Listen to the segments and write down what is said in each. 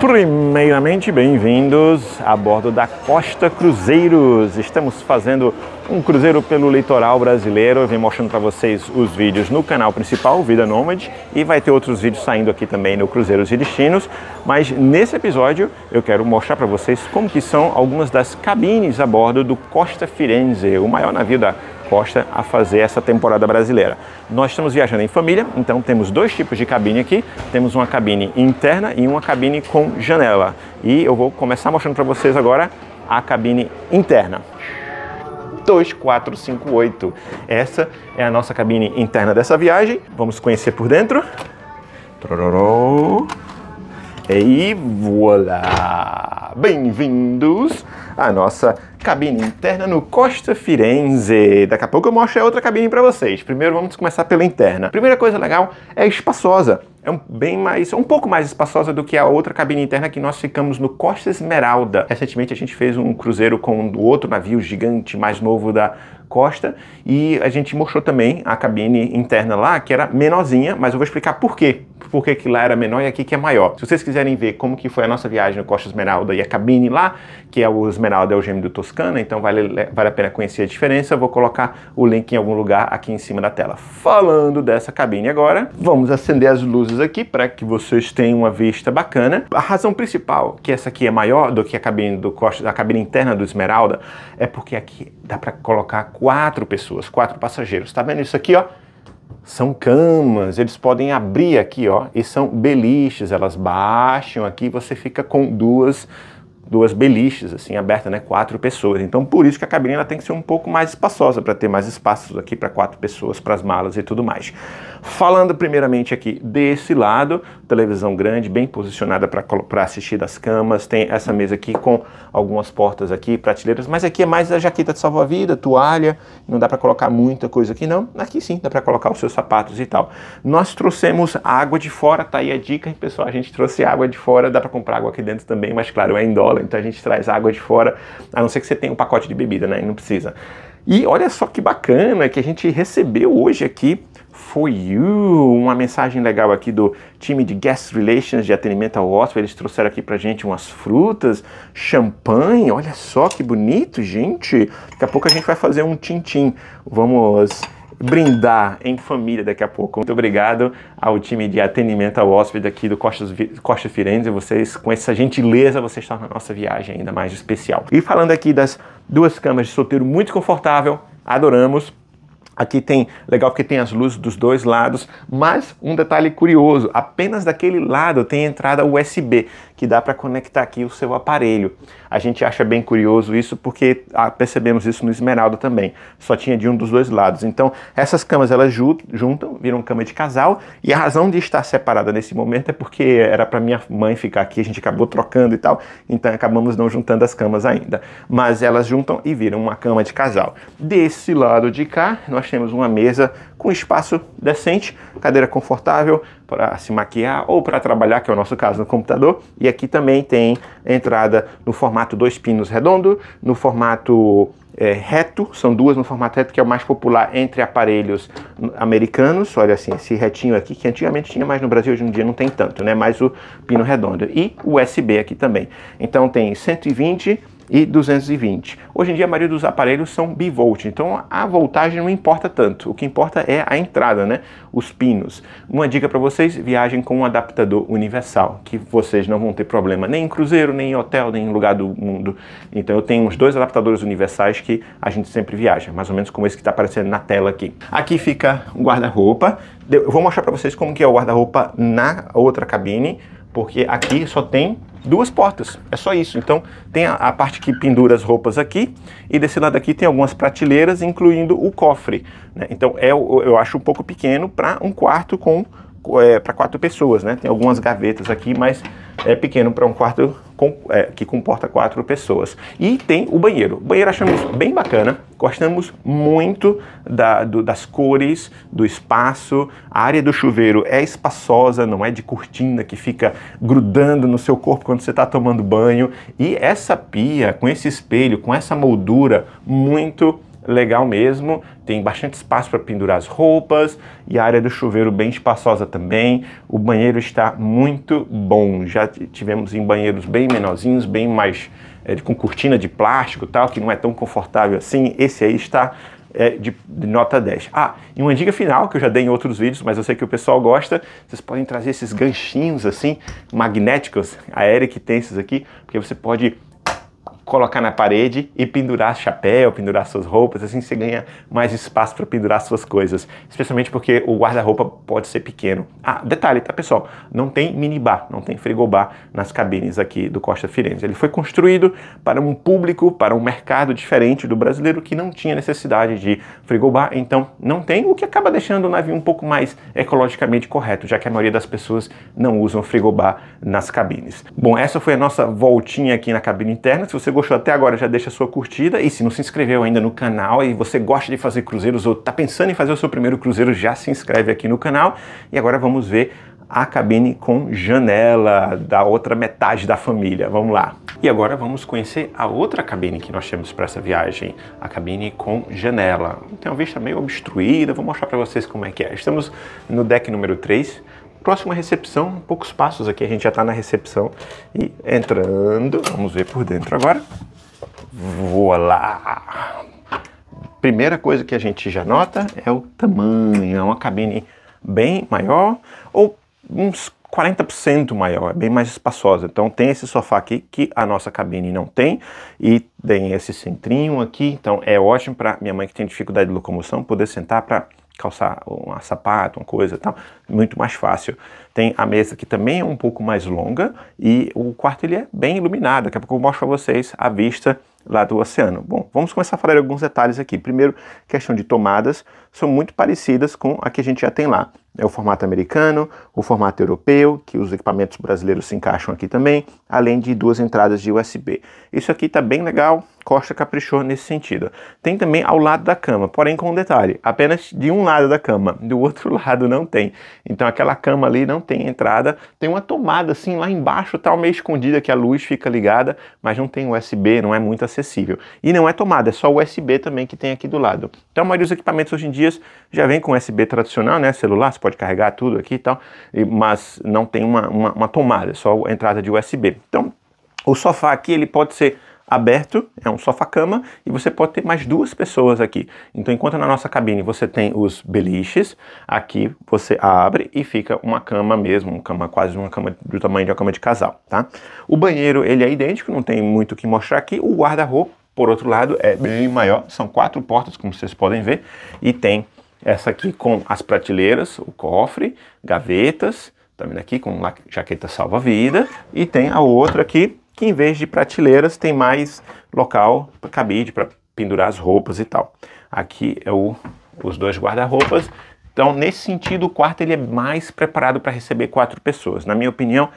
Primeiramente, bem-vindos a bordo da Costa Cruzeiros. Estamos fazendo um cruzeiro pelo litoral brasileiro. Eu vim mostrando para vocês os vídeos no canal principal, Vida Nômade, e vai ter outros vídeos saindo aqui também no Cruzeiros e Destinos. Mas nesse episódio eu quero mostrar para vocês como que são algumas das cabines a bordo do Costa Firenze, o maior navio da disposta a fazer essa temporada brasileira. Nós estamos viajando em família, então temos dois tipos de cabine aqui. Temos uma cabine interna e uma cabine com janela. E eu vou começar mostrando para vocês agora a cabine interna. 2458. Essa é a nossa cabine interna dessa viagem. Vamos conhecer por dentro. Trororô. E voilà! Bem-vindos à nossa cabine interna no Costa Firenze. Daqui a pouco eu mostro a outra cabine para vocês. Primeiro vamos começar pela interna. Primeira coisa legal é espaçosa. É um, bem mais, um pouco mais espaçosa do que a outra cabine interna que nós ficamos no Costa Esmeralda. Recentemente a gente fez um cruzeiro com o outro navio gigante mais novo da Costa e a gente mostrou também a cabine interna lá, que era menorzinha, mas eu vou explicar por quê. Por que, lá era menor e aqui que é maior. Se vocês quiserem ver como que foi a nossa viagem no Costa Esmeralda e a cabine lá, que é o Esmeralda é o gêmeo do Toscana, então vale, vale a pena conhecer a diferença. Eu vou colocar o link em algum lugar aqui em cima da tela. Falando dessa cabine agora, vamos acender as luzes aqui para que vocês tenham uma vista bacana. A razão principal que essa aqui é maior do que a cabine do Costa, a cabine interna do Esmeralda, é porque aqui dá para colocar quatro pessoas, quatro passageiros. Tá vendo isso aqui, ó? São camas, eles podem abrir aqui, ó, e são beliches, elas baixam aqui, você fica com duas duas beliches, assim, aberta, né? Quatro pessoas. Então, por isso que a cabine ela tem que ser um pouco mais espaçosa, para ter mais espaços aqui para quatro pessoas, para as malas e tudo mais. Falando primeiramente aqui desse lado, televisão grande, bem posicionada para assistir das camas, tem essa mesa aqui com algumas portas aqui, prateleiras, mas aqui é mais a jaqueta de salva-vida, toalha, não dá para colocar muita coisa aqui não, aqui sim dá para colocar os seus sapatos e tal. Nós trouxemos água de fora, tá aí a dica, pessoal, a gente trouxe água de fora, dá para comprar água aqui dentro também, mas claro, é em dólar, então a gente traz água de fora, a não ser que você tenha um pacote de bebida, né? E não precisa. E olha só que bacana que a gente recebeu hoje aqui foi you, uma mensagem legal aqui do time de guest relations de atendimento ao hóspede. Eles trouxeram aqui pra gente umas frutas, champanhe. Olha só que bonito, gente. Daqui a pouco a gente vai fazer um tintim. Vamos brindar em família daqui a pouco. Muito obrigado ao time de atendimento ao hóspede aqui do Costa, Costa Firenze. Vocês, com essa gentileza, vocês tornam a nossa viagem ainda mais especial. E falando aqui das duas camas de solteiro muito confortável, adoramos. Aqui tem, legal porque tem as luzes dos dois lados, mas um detalhe curioso, apenas daquele lado tem entrada USB que dá para conectar aqui o seu aparelho. A gente acha bem curioso isso porque ah, percebemos isso no Esmeralda também. Só tinha de um dos dois lados. Então, essas camas elas juntam, viram cama de casal, e a razão de estar separada nesse momento é porque era para minha mãe ficar aqui, a gente acabou trocando e tal, então acabamos não juntando as camas ainda. Mas elas juntam e viram uma cama de casal. Desse lado de cá, nós temos uma mesa com espaço decente, cadeira confortável, para se maquiar ou para trabalhar, que é o nosso caso no computador. E aqui também tem entrada no formato dois pinos redondo, no formato é, reto, são duas no formato reto, que é o mais popular entre aparelhos americanos. Olha assim, esse retinho aqui, que antigamente tinha mais no Brasil, hoje em dia não tem tanto, né? mas o pino redondo. E USB aqui também. Então tem 120, e 220. Hoje em dia a maioria dos aparelhos são bivolt, então a voltagem não importa tanto, o que importa é a entrada, né? os pinos. Uma dica para vocês, viajem com um adaptador universal, que vocês não vão ter problema nem em cruzeiro, nem em hotel, nem em lugar do mundo. Então eu tenho uns dois adaptadores universais que a gente sempre viaja, mais ou menos como esse que está aparecendo na tela aqui. Aqui fica o guarda-roupa, eu vou mostrar para vocês como que é o guarda-roupa na outra cabine, porque aqui só tem duas portas, é só isso. Então tem a, a, parte que pendura as roupas aqui e desse lado aqui tem algumas prateleiras, incluindo o cofre. Né? Então é, eu acho um pouco pequeno para um quarto com é, para quatro pessoas, né? Tem algumas gavetas aqui, mas é pequeno para um quarto com, é, que comporta quatro pessoas. E tem o banheiro. O banheiro achamos bem bacana, gostamos muito da, do, das cores, do espaço. A área do chuveiro é espaçosa, não é de cortina que fica grudando no seu corpo quando você está tomando banho. E essa pia, com esse espelho, com essa moldura, muito legal mesmo. Tem bastante espaço para pendurar as roupas e a área do chuveiro bem espaçosa também. O banheiro está muito bom. Já tivemos em banheiros bem menorzinhos, bem mais é, com cortina de plástico tal, que não é tão confortável assim. Esse aí está é, de, de, nota 10. Ah, e uma dica final que eu já dei em outros vídeos, mas eu sei que o pessoal gosta, vocês podem trazer esses ganchinhos assim, magnéticos. A Eric tem esses aqui, porque você pode colocar na parede e pendurar chapéu, pendurar suas roupas, assim você ganha mais espaço para pendurar suas coisas, especialmente porque o guarda-roupa pode ser pequeno. Ah, detalhe, tá pessoal, não tem minibar, não tem frigobar nas cabines aqui do Costa Firenze. Ele foi construído para um público, para um mercado diferente do brasileiro que não tinha necessidade de frigobar, então não tem, o que acaba deixando o navio um pouco mais ecologicamente correto, já que a maioria das pessoas não usam frigobar nas cabines. Bom, essa foi a nossa voltinha aqui na cabine interna. Se você gostou até agora, já deixa a sua curtida. E se não se inscreveu ainda no canal e você gosta de fazer cruzeiros ou está pensando em fazer o seu primeiro cruzeiro, já se inscreve aqui no canal. E agora vamos ver a cabine com janela da outra metade da família. Vamos lá. E agora vamos conhecer a outra cabine que nós temos para essa viagem, a cabine com janela. Tem uma vista meio obstruída, vou mostrar para vocês como é que é. Estamos no deck número 3 Próxima recepção, poucos passos aqui, a gente já está na recepção. E entrando, vamos ver por dentro agora. lá Primeira coisa que a gente já nota é o tamanho. É uma cabine bem maior, ou uns 40% maior, é bem mais espaçosa. Então tem esse sofá aqui que a nossa cabine não tem e tem esse centrinho aqui, então é ótimo para minha mãe que tem dificuldade de locomoção poder sentar para calçar um sapato, uma coisa e tal, muito mais fácil. Tem a mesa que também é um pouco mais longa e o quarto ele é bem iluminado. Daqui a pouco eu mostro para vocês a vista lá do oceano. Bom, vamos começar a falar de alguns detalhes aqui. Primeiro, questão de tomadas, são muito parecidas com a que a gente já tem lá. É o formato americano, o formato europeu, que os equipamentos brasileiros se encaixam aqui também, além de duas entradas de USB. Isso aqui está bem legal, Costa caprichou nesse sentido. Tem também ao lado da cama, porém com um detalhe, apenas de um lado da cama, do outro lado não tem. Então aquela cama ali não tem entrada, tem uma tomada assim lá embaixo, tal tá meio escondida que a luz fica ligada, mas não tem USB, não é muito acessível. E não é tomada, é só USB também que tem aqui do lado. Então a maioria dos equipamentos hoje em dia já vem com USB tradicional, né, celular, você pode carregar tudo aqui e tal, mas não tem uma, uma, uma tomada, é só a entrada de USB. Então, o sofá aqui ele pode ser aberto, é um sofá-cama, e você pode ter mais duas pessoas aqui. Então, enquanto na nossa cabine você tem os beliches, aqui você abre e fica uma cama mesmo, uma cama quase uma cama do tamanho de uma cama de casal, tá? O banheiro, ele é idêntico, não tem muito o que mostrar aqui. O guarda-roupa, por outro lado, é bem maior, são quatro portas, como vocês podem ver, e tem essa aqui com as prateleiras, o cofre, gavetas, também aqui com jaqueta salva-vida. E tem a outra aqui, que em vez de prateleiras, tem mais local para cabide, para pendurar as roupas e tal. Aqui é o, os dois guarda-roupas. Então, nesse sentido, o quarto ele é mais preparado para receber quatro pessoas. Na minha opinião,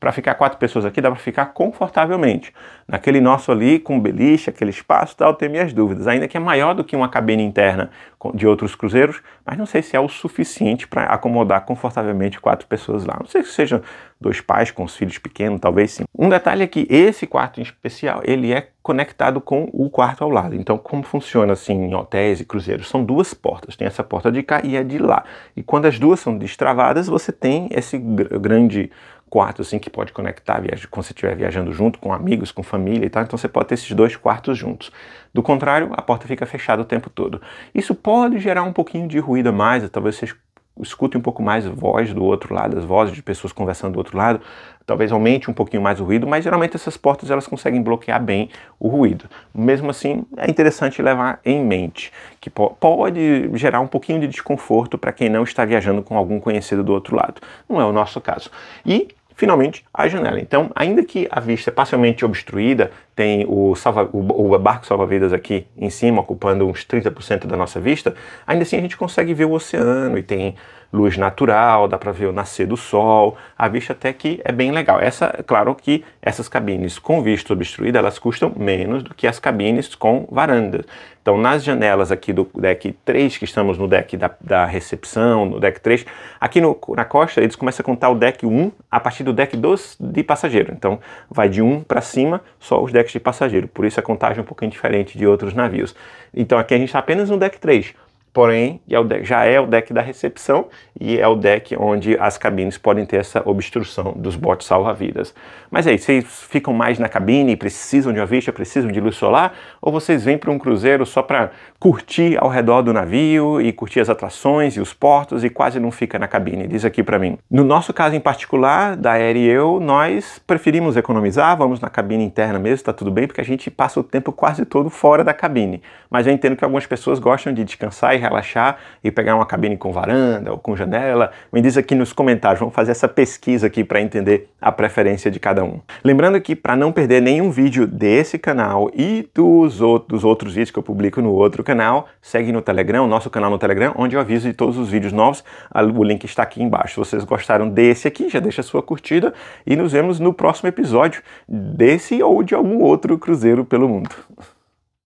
para ficar quatro pessoas aqui, dá para ficar confortavelmente. Naquele nosso ali, com beliche, aquele espaço tal, tenho minhas dúvidas. Ainda que é maior do que uma cabine interna de outros cruzeiros, mas não sei se é o suficiente para acomodar confortavelmente quatro pessoas lá. Não sei se sejam dois pais com os filhos pequenos, talvez sim. Um detalhe é que esse quarto em especial, ele é conectado com o quarto ao lado. Então, como funciona assim em hotéis e cruzeiros? São duas portas. Tem essa porta de cá e a de lá. E quando as duas são destravadas, você tem esse grande quartos assim que pode conectar quando você estiver viajando junto com amigos, com família e tal, então você pode ter esses dois quartos juntos. Do contrário, a porta fica fechada o tempo todo. Isso pode gerar um pouquinho de ruído a mais, talvez vocês escutem um pouco mais voz do outro lado, as vozes de pessoas conversando do outro lado, talvez aumente um pouquinho mais o ruído, mas geralmente essas portas elas conseguem bloquear bem o ruído. Mesmo assim, é interessante levar em mente que pode gerar um pouquinho de desconforto para quem não está viajando com algum conhecido do outro lado. Não é o nosso caso. E finalmente a janela. Então, ainda que a vista é parcialmente obstruída, tem o, salva, o, o barco salva-vidas aqui em cima, ocupando uns 30% da nossa vista, ainda assim a gente consegue ver o oceano e tem luz natural, dá para ver o nascer do sol, a vista até que é bem legal. Essa, é claro que essas cabines com vista obstruída, elas custam menos do que as cabines com varanda. Então, nas janelas aqui do deck 3, que estamos no deck da, da recepção, no deck 3, aqui no, na costa eles começam a contar o deck 1 a partir do deck 2 de passageiro. Então, vai de 1 para cima só os decks de passageiro. Por isso a contagem é um pouquinho diferente de outros navios. Então, aqui a gente está apenas no deck 3 porém é já é o deck da recepção e é o deck onde as cabines podem ter essa obstrução dos botes salva-vidas. Mas aí, vocês ficam mais na cabine, precisam de uma vista, precisam de luz solar, ou vocês vêm para um cruzeiro só para curtir ao redor do navio e curtir as atrações e os portos e quase não fica na cabine? Diz aqui para mim. No nosso caso em particular, da Aérea e eu, nós preferimos economizar, vamos na cabine interna mesmo, está tudo bem, porque a gente passa o tempo quase todo fora da cabine. Mas eu entendo que algumas pessoas gostam de descansar e relaxar e pegar uma cabine com varanda ou com janela? Me diz aqui nos comentários, vamos fazer essa pesquisa aqui para entender a preferência de cada um. Lembrando que para não perder nenhum vídeo desse canal e dos, dos outros vídeos que eu publico no outro canal, segue no Telegram, nosso canal no Telegram, onde eu aviso de todos os vídeos novos. O link está aqui embaixo. Se vocês gostaram desse aqui, já deixa sua curtida e nos vemos no próximo episódio desse ou de algum outro cruzeiro pelo mundo.